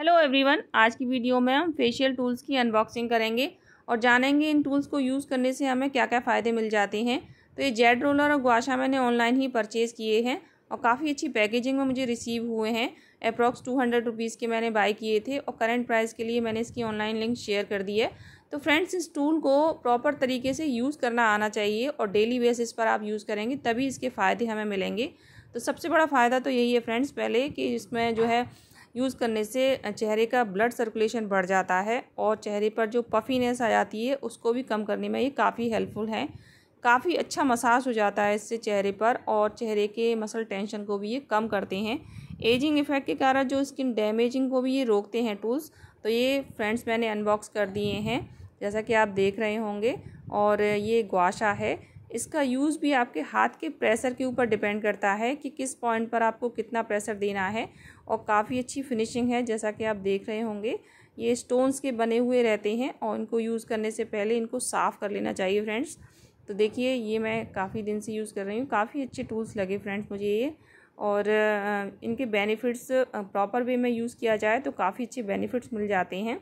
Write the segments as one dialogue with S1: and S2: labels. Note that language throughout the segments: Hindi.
S1: हेलो एवरीवन आज की वीडियो में हम फेशियल टूल्स की अनबॉक्सिंग करेंगे और जानेंगे इन टूल्स को यूज़ करने से हमें क्या क्या फ़ायदे मिल जाते हैं तो ये जेड रोलर और गुआशा मैंने ऑनलाइन ही परचेज़ किए हैं और काफ़ी अच्छी पैकेजिंग में मुझे रिसीव हुए हैं अप्रॉक्स टू हंड्रेड रुपीज़ के मैंने बाई किए थे और करेंट प्राइस के लिए मैंने इसकी ऑनलाइन लिंक शेयर कर दी है तो फ्रेंड्स इस टूल को प्रॉपर तरीके से यूज़ करना आना चाहिए और डेली बेसिस पर आप यूज़ करेंगे तभी इसके फ़ायदे हमें मिलेंगे तो सबसे बड़ा फ़ायदा तो यही है फ्रेंड्स पहले कि इसमें जो है यूज़ करने से चेहरे का ब्लड सर्कुलेशन बढ़ जाता है और चेहरे पर जो पफीनेस आ जाती है उसको भी कम करने में ये काफ़ी हेल्पफुल है काफ़ी अच्छा मसाज हो जाता है इससे चेहरे पर और चेहरे के मसल टेंशन को भी ये कम करते हैं एजिंग इफेक्ट के कारण जो स्किन डैमेजिंग को भी ये रोकते हैं टूल्स तो ये फ्रेंड्स मैंने अनबॉक्स कर दिए हैं जैसा कि आप देख रहे होंगे और ये ग्वाशा है इसका यूज़ भी आपके हाथ के प्रेशर के ऊपर डिपेंड करता है कि किस पॉइंट पर आपको कितना प्रेशर देना है और काफ़ी अच्छी फिनिशिंग है जैसा कि आप देख रहे होंगे ये स्टोन्स के बने हुए रहते हैं और इनको यूज़ करने से पहले इनको साफ़ कर लेना चाहिए फ्रेंड्स तो देखिए ये मैं काफ़ी दिन से यूज़ कर रही हूँ काफ़ी अच्छे टूल्स लगे फ्रेंड्स मुझे ये और इनके बेनिफिट्स प्रॉपर वे में यूज़ किया जाए तो काफ़ी अच्छे बेनिफिट्स मिल जाते हैं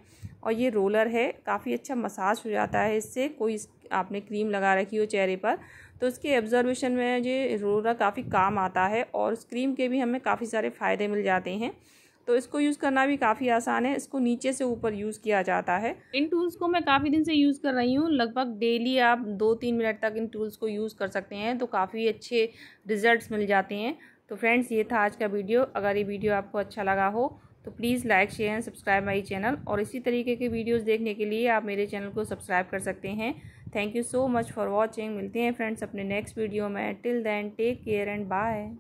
S1: और ये रोलर है काफ़ी अच्छा मसाज हो जाता है इससे कोई आपने क्रीम लगा रखी हो चेहरे पर तो उसके ऑब्जर्वेशन में ये रोलर काफ़ी काम आता है और उस क्रीम के भी हमें काफ़ी सारे फ़ायदे मिल जाते हैं तो इसको यूज़ करना भी काफ़ी आसान है इसको नीचे से ऊपर यूज़ किया जाता है इन टूल्स को मैं काफ़ी दिन से यूज़ कर रही हूँ लगभग डेली आप दो तीन मिनट तक इन टूल्स को यूज़ कर सकते हैं तो काफ़ी अच्छे रिजल्ट्स मिल जाते हैं तो फ्रेंड्स ये था आज का वीडियो अगर ये वीडियो आपको अच्छा लगा हो तो please like share and subscribe my channel और इसी तरीके के वीडियोस देखने के लिए आप मेरे चैनल को सब्सक्राइब कर सकते हैं thank you so much for watching मिलते हैं फ्रेंड्स अपने नेक्स्ट वीडियो में till then take care and bye